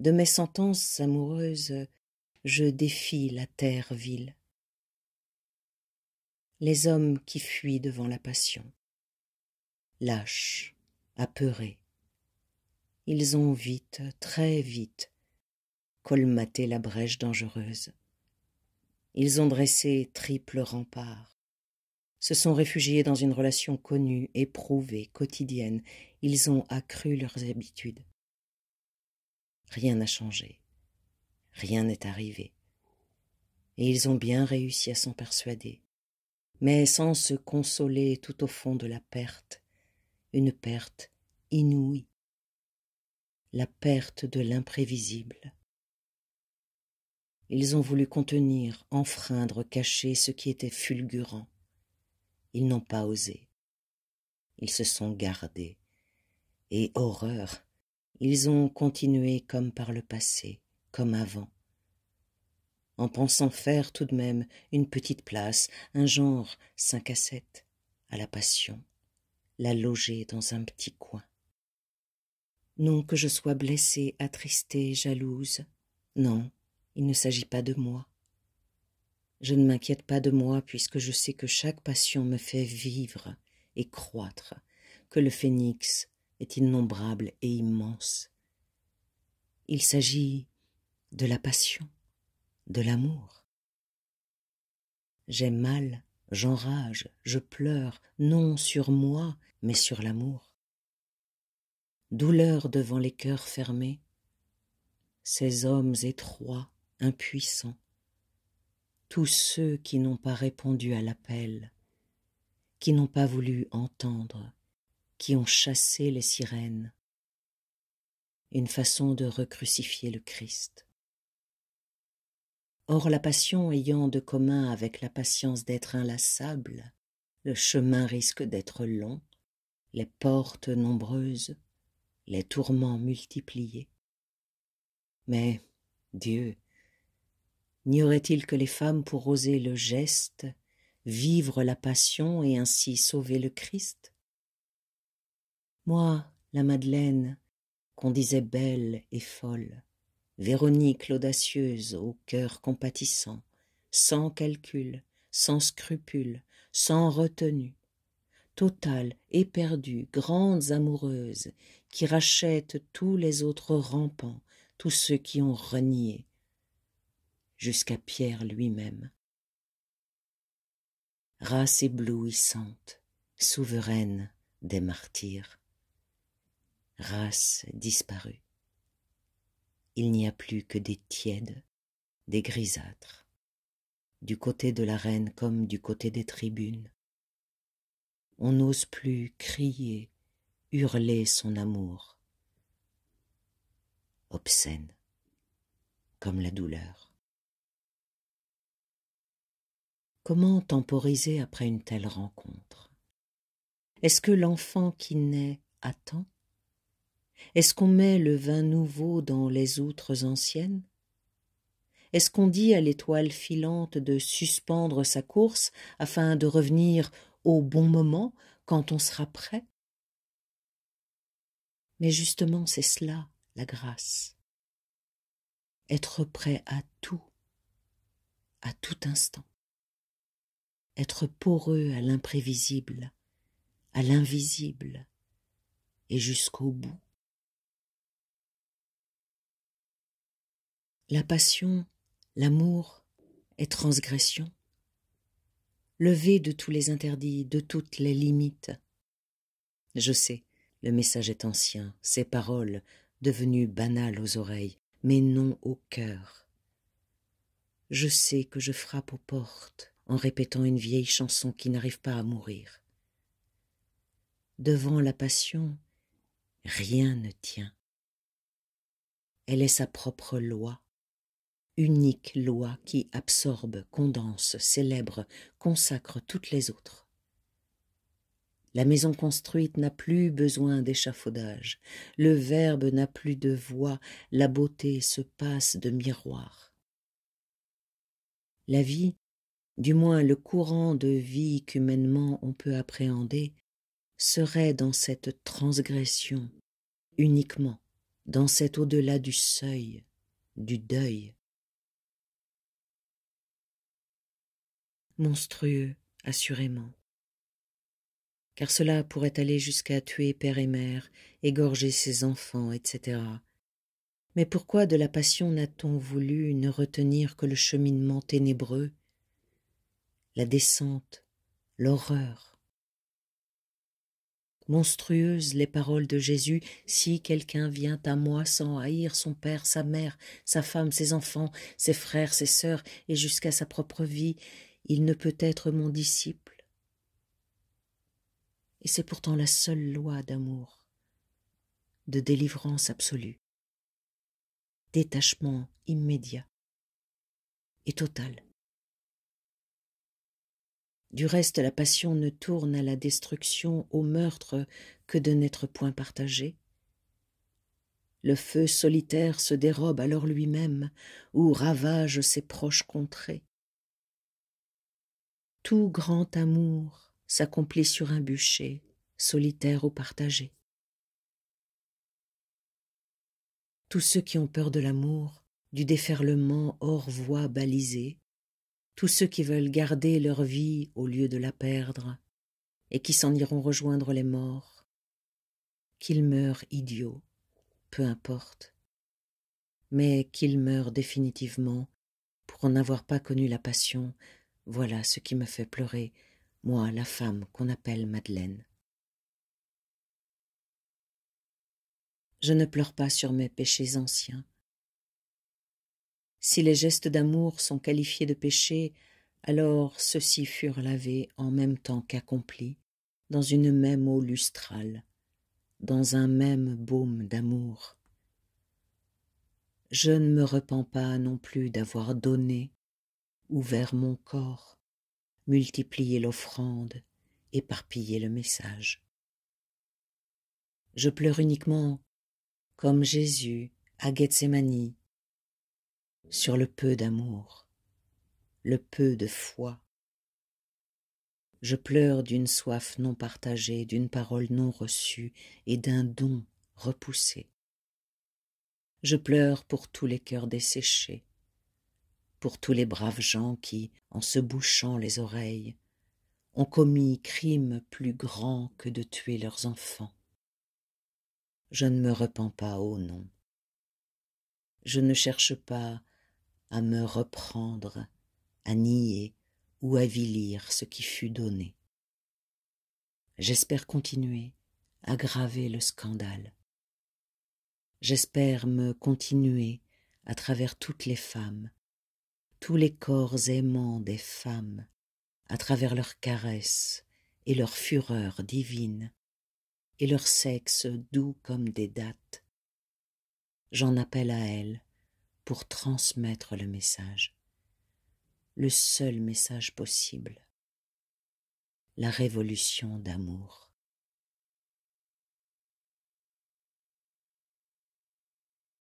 De mes sentences amoureuses, je défie la terre vile. Les hommes qui fuient devant la passion, lâches, apeurés, ils ont vite, très vite, colmaté la brèche dangereuse. Ils ont dressé triple rempart, se sont réfugiés dans une relation connue, éprouvée, quotidienne, ils ont accru leurs habitudes. Rien n'a changé. Rien n'est arrivé. Et ils ont bien réussi à s'en persuader, mais sans se consoler tout au fond de la perte, une perte inouïe, la perte de l'imprévisible. Ils ont voulu contenir, enfreindre, cacher ce qui était fulgurant. Ils n'ont pas osé. Ils se sont gardés. Et horreur, ils ont continué comme par le passé, comme avant, en pensant faire tout de même une petite place, un genre cinq à sept, à la passion, la loger dans un petit coin. Non que je sois blessée, attristée, jalouse. Non, il ne s'agit pas de moi. Je ne m'inquiète pas de moi puisque je sais que chaque passion me fait vivre et croître, que le phénix est innombrable et immense. Il s'agit de la passion, de l'amour. J'ai mal, j'enrage, je pleure, non sur moi, mais sur l'amour. Douleur devant les cœurs fermés, ces hommes étroits, impuissants, tous ceux qui n'ont pas répondu à l'appel, qui n'ont pas voulu entendre, qui ont chassé les sirènes. Une façon de recrucifier le Christ. Or la passion ayant de commun avec la patience d'être inlassable, le chemin risque d'être long, les portes nombreuses, les tourments multipliés. Mais Dieu, n'y aurait-il que les femmes pour oser le geste, vivre la passion et ainsi sauver le Christ moi, la Madeleine, qu'on disait belle et folle, Véronique l'audacieuse, au cœur compatissant, sans calcul, sans scrupule, sans retenue, totale, éperdue, grandes amoureuses, qui rachète tous les autres rampants, tous ceux qui ont renié, jusqu'à Pierre lui-même. Race éblouissante, souveraine des martyrs race disparue. Il n'y a plus que des tièdes, des grisâtres, du côté de la reine comme du côté des tribunes. On n'ose plus crier, hurler son amour. Obscène, comme la douleur. Comment temporiser après une telle rencontre Est-ce que l'enfant qui naît attend est-ce qu'on met le vin nouveau dans les outres anciennes Est-ce qu'on dit à l'étoile filante de suspendre sa course afin de revenir au bon moment quand on sera prêt Mais justement, c'est cela, la grâce. Être prêt à tout, à tout instant. Être poreux à l'imprévisible, à l'invisible et jusqu'au bout. la passion, l'amour et transgression, levée de tous les interdits, de toutes les limites. Je sais, le message est ancien, ces paroles, devenues banales aux oreilles, mais non au cœur. Je sais que je frappe aux portes en répétant une vieille chanson qui n'arrive pas à mourir. Devant la passion, rien ne tient. Elle est sa propre loi, unique loi qui absorbe, condense, célèbre, consacre toutes les autres. La maison construite n'a plus besoin d'échafaudage, le Verbe n'a plus de voix, la beauté se passe de miroir. La vie, du moins le courant de vie qu'humainement on peut appréhender, serait dans cette transgression, uniquement dans cet au-delà du seuil, du deuil, monstrueux, assurément. Car cela pourrait aller jusqu'à tuer père et mère, égorger ses enfants, etc. Mais pourquoi de la passion n'a-t-on voulu ne retenir que le cheminement ténébreux, la descente, l'horreur Monstrueuses les paroles de Jésus, si quelqu'un vient à moi sans haïr son père, sa mère, sa femme, ses enfants, ses frères, ses sœurs, et jusqu'à sa propre vie, il ne peut être mon disciple. Et c'est pourtant la seule loi d'amour, de délivrance absolue, détachement immédiat et total. Du reste, la passion ne tourne à la destruction, au meurtre, que de n'être point partagée. Le feu solitaire se dérobe alors lui-même, ou ravage ses proches contrées tout grand amour s'accomplit sur un bûcher, solitaire ou partagé. Tous ceux qui ont peur de l'amour, du déferlement hors voie balisé, tous ceux qui veulent garder leur vie au lieu de la perdre, et qui s'en iront rejoindre les morts, qu'ils meurent idiots, peu importe, mais qu'ils meurent définitivement pour n'avoir pas connu la passion voilà ce qui me fait pleurer, moi, la femme qu'on appelle Madeleine. Je ne pleure pas sur mes péchés anciens. Si les gestes d'amour sont qualifiés de péchés, alors ceux-ci furent lavés en même temps qu'accomplis, dans une même eau lustrale, dans un même baume d'amour. Je ne me repens pas non plus d'avoir donné ou mon corps, multiplier l'offrande, éparpiller le message. Je pleure uniquement, comme Jésus à Gethsemane, sur le peu d'amour, le peu de foi. Je pleure d'une soif non partagée, d'une parole non reçue et d'un don repoussé. Je pleure pour tous les cœurs desséchés, pour tous les braves gens qui, en se bouchant les oreilles, ont commis crime plus grand que de tuer leurs enfants. Je ne me repens pas, oh non. Je ne cherche pas à me reprendre, à nier ou à avilir ce qui fut donné. J'espère continuer à graver le scandale. J'espère me continuer à travers toutes les femmes tous les corps aimants des femmes, à travers leurs caresses et leur fureur divine, et leur sexe doux comme des dates, J'en appelle à elles pour transmettre le message, le seul message possible, la révolution d'amour.